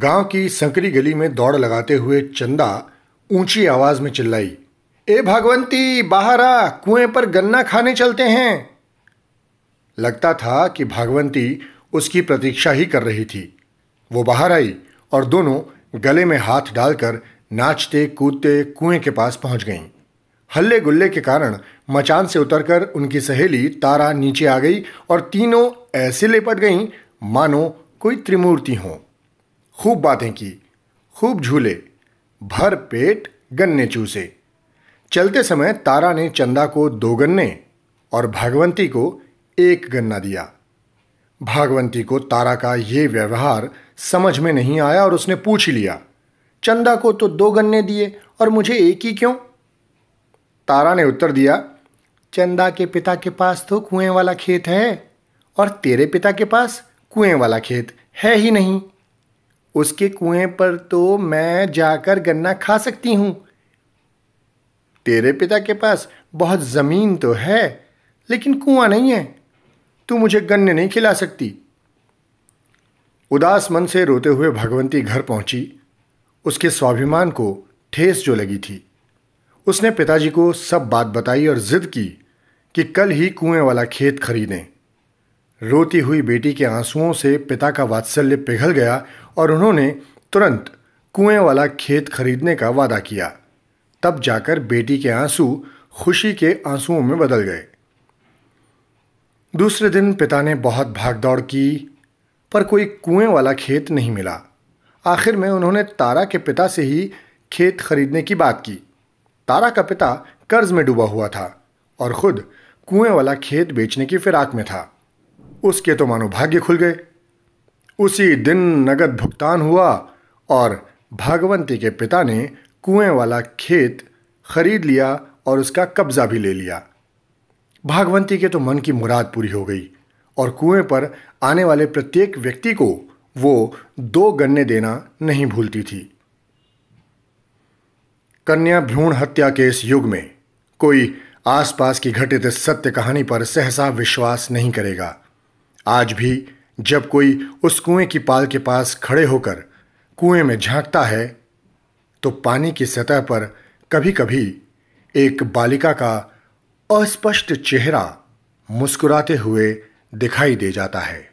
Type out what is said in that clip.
गांव की संकरी गली में दौड़ लगाते हुए चंदा ऊंची आवाज में चिल्लाई ए भागवंती बाहर आ कुएं पर गन्ना खाने चलते हैं लगता था कि भागवंती उसकी प्रतीक्षा ही कर रही थी वो बाहर आई और दोनों गले में हाथ डालकर नाचते कूदते कुएं के पास पहुंच गईं हल्ले गुल्ले के कारण मचान से उतरकर उनकी सहेली तारा नीचे आ गई और तीनों ऐसे लेपट गईं मानो कोई त्रिमूर्ति हों खूब बातें की खूब झूले भर पेट गन्ने चूसे चलते समय तारा ने चंदा को दो गन्ने और भागवंती को एक गन्ना दिया भागवंती को तारा का ये व्यवहार समझ में नहीं आया और उसने पूछ लिया चंदा को तो दो गन्ने दिए और मुझे एक ही क्यों तारा ने उत्तर दिया चंदा के पिता के पास तो कुएं वाला खेत है और तेरे पिता के पास कुएं वाला खेत है ही नहीं उसके कुएं पर तो मैं जाकर गन्ना खा सकती हूं तेरे पिता के पास बहुत ज़मीन तो है लेकिन कुआं नहीं है तू मुझे गन्ने नहीं खिला सकती उदास मन से रोते हुए भगवंती घर पहुंची उसके स्वाभिमान को ठेस जो लगी थी उसने पिताजी को सब बात बताई और जिद की कि कल ही कुएं वाला खेत खरीदें रोती हुई बेटी के आंसुओं से पिता का वात्सल्य पिघल गया और उन्होंने तुरंत कुएं वाला खेत खरीदने का वादा किया तब जाकर बेटी के आंसू खुशी के आंसुओं में बदल गए दूसरे दिन पिता ने बहुत भागदौड़ की पर कोई कुएं वाला खेत नहीं मिला आखिर में उन्होंने तारा के पिता से ही खेत खरीदने की बात की तारा का पिता कर्ज में डूबा हुआ था और खुद कुएं वाला खेत बेचने की फिराक में था उसके तो मानो भाग्य खुल गए उसी दिन नगद भुगतान हुआ और भागवंती के पिता ने कुएं वाला खेत खरीद लिया और उसका कब्जा भी ले लिया भागवंती के तो मन की मुराद पूरी हो गई और कुएं पर आने वाले प्रत्येक व्यक्ति को वो दो गन्ने देना नहीं भूलती थी कन्या भ्रूण हत्या के इस युग में कोई आसपास की घटित सत्य कहानी पर सहसा विश्वास नहीं करेगा आज भी जब कोई उस कुएं की पाल के पास खड़े होकर कुएं में झांकता है तो पानी की सतह पर कभी कभी एक बालिका का अस्पष्ट चेहरा मुस्कुराते हुए दिखाई दे जाता है